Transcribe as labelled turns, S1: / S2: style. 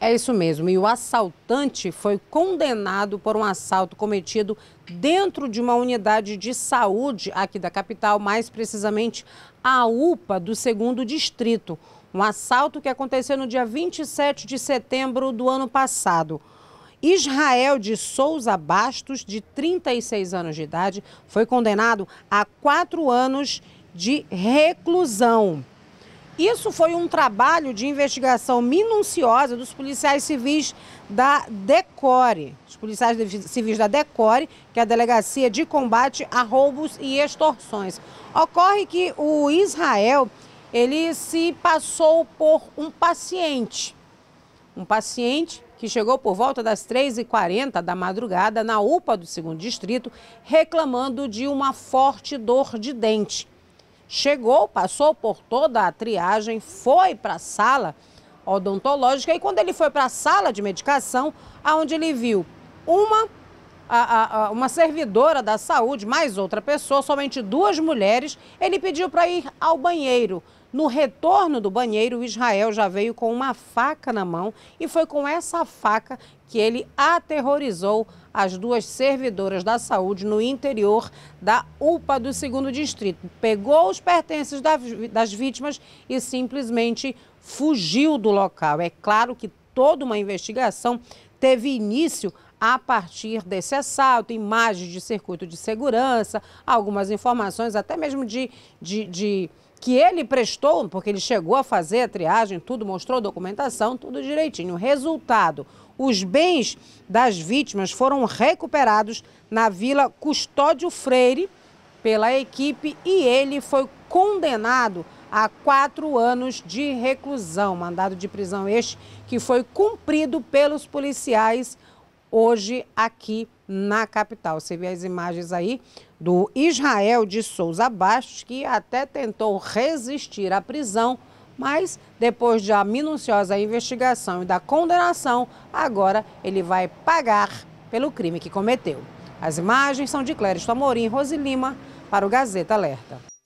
S1: É isso mesmo. E o assaltante foi condenado por um assalto cometido dentro de uma unidade de saúde aqui da capital, mais precisamente a UPA do segundo distrito. Um assalto que aconteceu no dia 27 de setembro do ano passado. Israel de Souza Bastos, de 36 anos de idade, foi condenado a quatro anos de reclusão. Isso foi um trabalho de investigação minuciosa dos policiais civis da DECORE, os policiais civis da DECORE, que é a Delegacia de Combate a Roubos e Extorsões. Ocorre que o Israel, ele se passou por um paciente, um paciente que chegou por volta das 3h40 da madrugada na UPA do 2 Distrito, reclamando de uma forte dor de dente chegou, passou por toda a triagem, foi para a sala odontológica e quando ele foi para a sala de medicação, aonde ele viu uma a, a, uma servidora da saúde, mais outra pessoa, somente duas mulheres, ele pediu para ir ao banheiro. No retorno do banheiro, Israel já veio com uma faca na mão e foi com essa faca que ele aterrorizou as duas servidoras da saúde no interior da UPA do segundo distrito. Pegou os pertences das vítimas e simplesmente fugiu do local. É claro que toda uma investigação teve início a partir desse assalto, imagens de circuito de segurança, algumas informações até mesmo de, de, de que ele prestou, porque ele chegou a fazer a triagem, tudo mostrou documentação, tudo direitinho. Resultado: os bens das vítimas foram recuperados na Vila Custódio Freire, pela equipe e ele foi condenado a quatro anos de reclusão. Mandado de prisão este que foi cumprido pelos policiais hoje aqui na capital. Você vê as imagens aí do Israel de Souza Bastos, que até tentou resistir à prisão, mas depois da minuciosa investigação e da condenação, agora ele vai pagar pelo crime que cometeu. As imagens são de Cléris Amorim, Rosilima. Para o Gazeta Alerta.